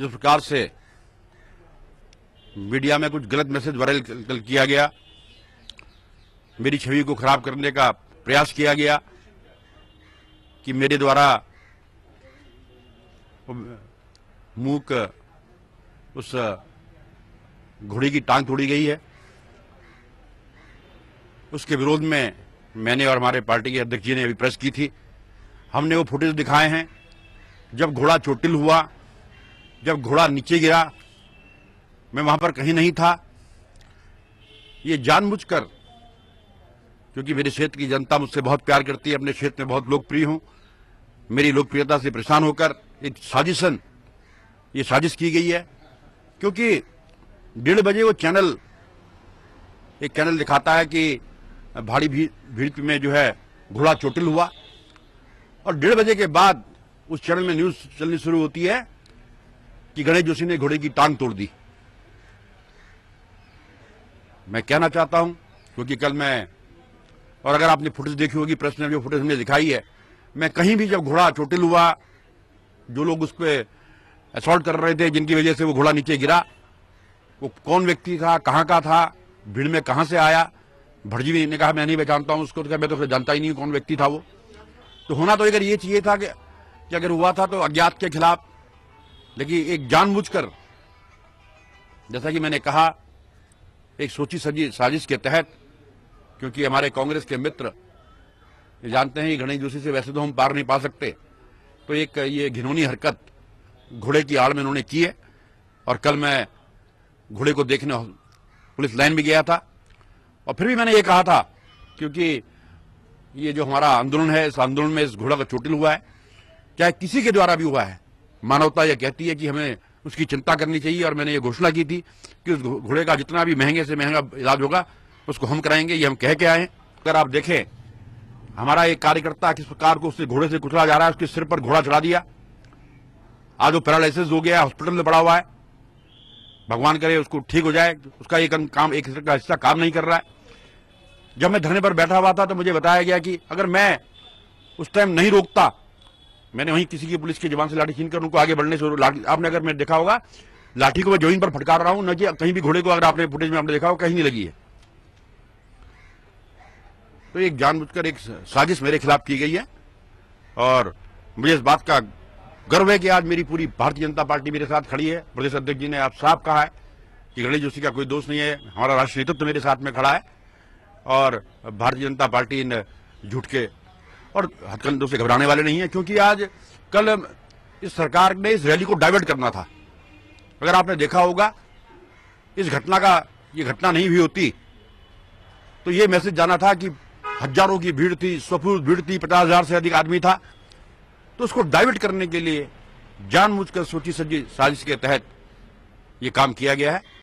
जिस प्रकार से मीडिया में कुछ गलत मैसेज वायरल किया गया मेरी छवि को खराब करने का प्रयास किया गया कि मेरे द्वारा मूक उस घोड़ी की टांग तोड़ी गई है उसके विरोध में मैंने और हमारे पार्टी के अध्यक्ष जी ने अभी प्रेस की थी हमने वो फुटेज दिखाए हैं जब घोड़ा चोटिल हुआ जब घोड़ा नीचे गिरा मैं वहां पर कहीं नहीं था ये जानबूझकर क्योंकि मेरे क्षेत्र की जनता मुझसे बहुत प्यार करती है अपने क्षेत्र में बहुत लोकप्रिय हूं मेरी लोकप्रियता से परेशान होकर एक साजिशन ये साजिश की गई है क्योंकि डेढ़ बजे वो चैनल एक चैनल दिखाता है कि भारी भी, भीड़ में जो है घोड़ा चोटिल हुआ और डेढ़ बजे के बाद उस चैनल में न्यूज चलनी शुरू होती है कि गणेश जोशी ने घोड़े की टांग तोड़ दी मैं कहना चाहता हूं क्योंकि कल मैं और अगर आपने फुटेज देखी होगी प्रेस जो फुटेज हमने दिखाई है मैं कहीं भी जब घोड़ा चोटिल हुआ जो लोग उस पर असॉल्ट कर रहे थे जिनकी वजह से वो घोड़ा नीचे गिरा वो कौन व्यक्ति था कहाँ का था भीड़ में कहाँ से आया भटजी ने कहा मैं नहीं पहचानता हूँ उसको तो मैं तो जानता ही नहीं कौन व्यक्ति था वो तो होना तो अगर ये चाहिए था कि अगर हुआ था तो अज्ञात के खिलाफ लेकिन एक जानबूझकर जैसा कि मैंने कहा एक सोची सजी साजिश के तहत क्योंकि हमारे कांग्रेस के मित्र ये जानते हैं कि गणेश जोशी से वैसे तो हम पार नहीं पा सकते तो एक ये घिनौनी हरकत घोड़े की आड़ में उन्होंने की है और कल मैं घोड़े को देखने पुलिस लाइन भी गया था और फिर भी मैंने ये कहा था क्योंकि ये जो हमारा आंदोलन है इस आंदोलन में इस घोड़ा का चोटिल हुआ है चाहे किसी के द्वारा भी हुआ है मानवता यह कहती है कि हमें उसकी चिंता करनी चाहिए और मैंने ये घोषणा की थी कि उस घोड़े का जितना भी महंगे से महंगा इलाज होगा उसको हम कराएंगे ये हम कह के आए अगर आप देखें हमारा एक कार्यकर्ता किस प्रकार को उससे घोड़े से कुचला जा रहा है उसके सिर पर घोड़ा चढ़ा दिया आज वो पैरालिसिस हो गया हॉस्पिटल में पड़ा हुआ है भगवान करे उसको ठीक हो जाए उसका एक काम एक का हिस्सा काम नहीं कर रहा है जब मैं धरने पर बैठा हुआ था तो मुझे बताया गया कि अगर मैं उस टाइम नहीं रोकता मैंने वहीं किसी की पुलिस के जवान से लाठी छीन कर उनको आगे बढ़ने से आपने अगर मैं देखा होगा लाठी को मैं जमीन पर फटकार रहा हूं न कि कहीं भी घोड़े को अगर आपने फुटेज में आपने देखा हो कहीं नहीं लगी है तो एक जानबूझकर एक साजिश मेरे खिलाफ की गई है और मुझे इस बात का गर्व है कि आज मेरी पूरी भारतीय जनता पार्टी मेरे साथ खड़ी है प्रदेश अध्यक्ष जी ने आप साफ कहा है कि गणेश जोशी का कोई दोष नहीं है हमारा राष्ट्रीय नेतृत्व मेरे साथ में खड़ा है और भारतीय जनता पार्टी इन झूठ के और हथकंडों से घबराने वाले नहीं है क्योंकि आज कल इस सरकार ने इस रैली को डाइवर्ट करना था अगर आपने देखा होगा इस घटना का ये घटना नहीं हुई होती तो ये मैसेज जाना था कि हजारों की भीड़ थी स्वफूल भीड़ थी पचास हजार से अधिक आदमी था तो उसको डाइवर्ट करने के लिए जानबूझकर सोची सजी साजिश के तहत ये काम किया गया है